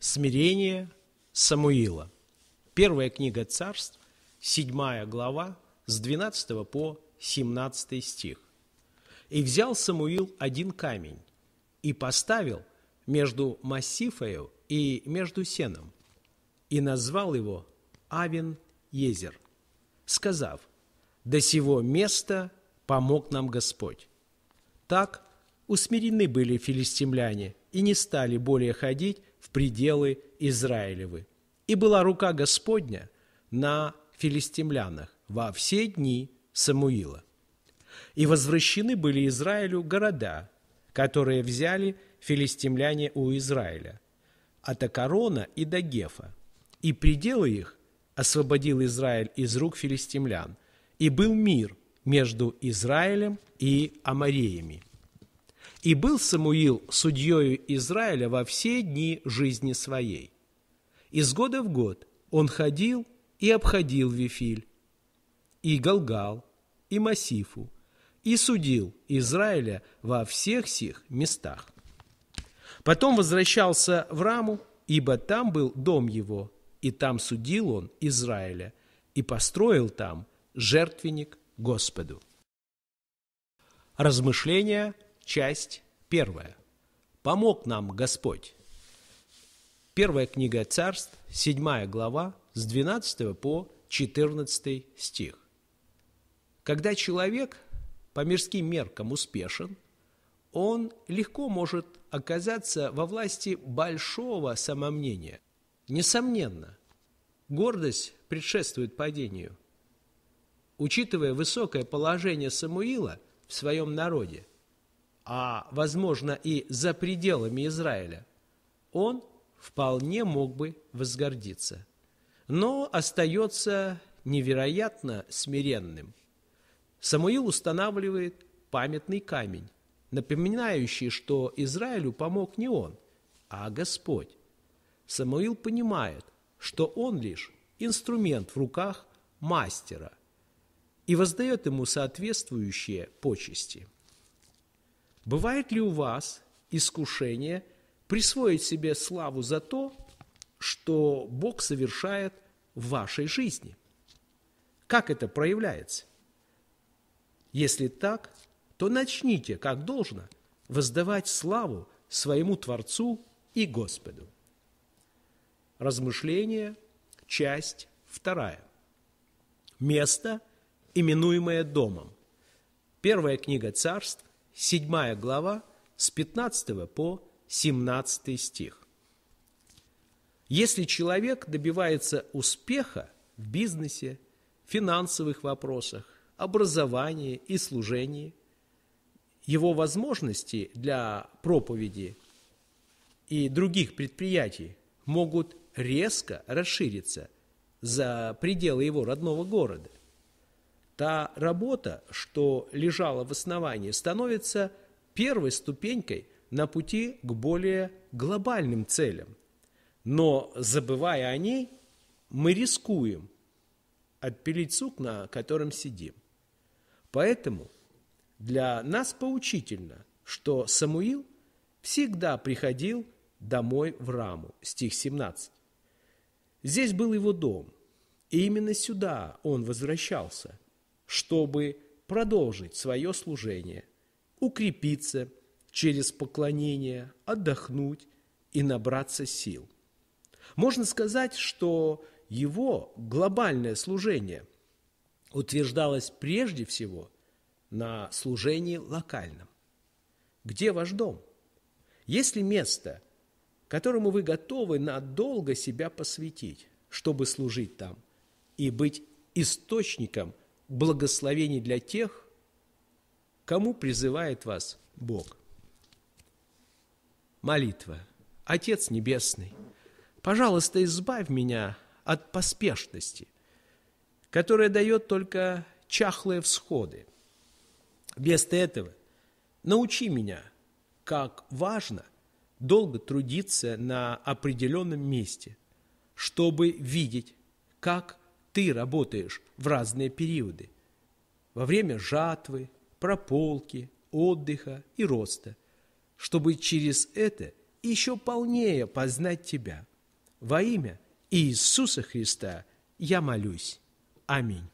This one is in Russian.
Смирение Самуила. Первая книга царств, 7 глава, с 12 по 17 стих. «И взял Самуил один камень и поставил между Массифою и между сеном, и назвал его Авен-Езер, сказав, «До сего места помог нам Господь». Так усмирены были филистимляне и не стали более ходить в пределы Израилевы. И была рука Господня на филистимлянах во все дни Самуила. И возвращены были Израилю города, которые взяли филистимляне у Израиля, от Акарона и до Гефа. И пределы их освободил Израиль из рук филистимлян, и был мир между Израилем и Амареями. И был Самуил судьею Израиля во все дни жизни своей. Из года в год он ходил и обходил Вифиль, и Галгал, и Масифу, и судил Израиля во всех сих местах. Потом возвращался в Раму, ибо там был дом его, и там судил он Израиля, и построил там жертвенник Господу. Размышления часть первая. Помог нам Господь. Первая книга Царств, 7 глава, с 12 по 14 стих. Когда человек по мирским меркам успешен, он легко может оказаться во власти большого самомнения. Несомненно, гордость предшествует падению. Учитывая высокое положение Самуила в своем народе – а возможно и за пределами Израиля, он вполне мог бы возгордиться, но остается невероятно смиренным. Самуил устанавливает памятный камень, напоминающий, что Израилю помог не он, а Господь. Самуил понимает, что он лишь инструмент в руках мастера и воздает ему соответствующие почести – Бывает ли у вас искушение присвоить себе славу за то, что Бог совершает в вашей жизни? Как это проявляется? Если так, то начните, как должно, воздавать славу своему Творцу и Господу. Размышление, часть вторая. Место, именуемое домом. Первая книга царств, 7 глава с 15 по 17 стих. Если человек добивается успеха в бизнесе, финансовых вопросах, образовании и служении, его возможности для проповеди и других предприятий могут резко расшириться за пределы его родного города. Та работа, что лежала в основании, становится первой ступенькой на пути к более глобальным целям. Но забывая о ней, мы рискуем отпилить сук, на котором сидим. Поэтому для нас поучительно, что Самуил всегда приходил домой в раму. Стих 17. Здесь был его дом, и именно сюда он возвращался – чтобы продолжить свое служение, укрепиться через поклонение, отдохнуть и набраться сил. Можно сказать, что его глобальное служение утверждалось прежде всего на служении локальном. Где ваш дом? Есть ли место, которому вы готовы надолго себя посвятить, чтобы служить там и быть источником благословений для тех, кому призывает вас Бог. Молитва. Отец Небесный, пожалуйста, избавь меня от поспешности, которая дает только чахлые всходы. Без этого научи меня, как важно долго трудиться на определенном месте, чтобы видеть, как ты работаешь в разные периоды. Во время жатвы, прополки, отдыха и роста, чтобы через это еще полнее познать Тебя. Во имя Иисуса Христа я молюсь. Аминь.